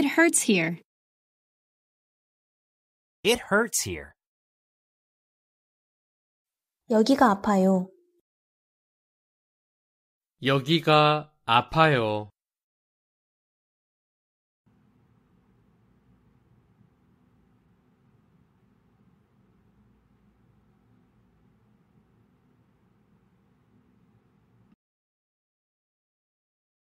It hurts here. It hurts here. 여기가 아파요. 여기가 아파요.